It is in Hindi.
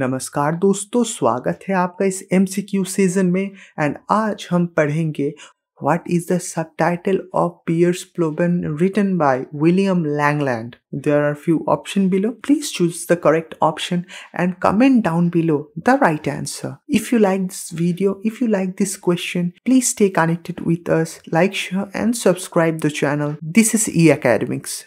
नमस्कार दोस्तों स्वागत है आपका इस एम सी क्यू सीजन में एंड आज हम पढ़ेंगे what is the subtitle of Piers Plowman written by William Langland there are few option below please choose the correct option and comment down below the right answer if you like this video if you like this question please stay connected with us like share and subscribe the channel this is E academics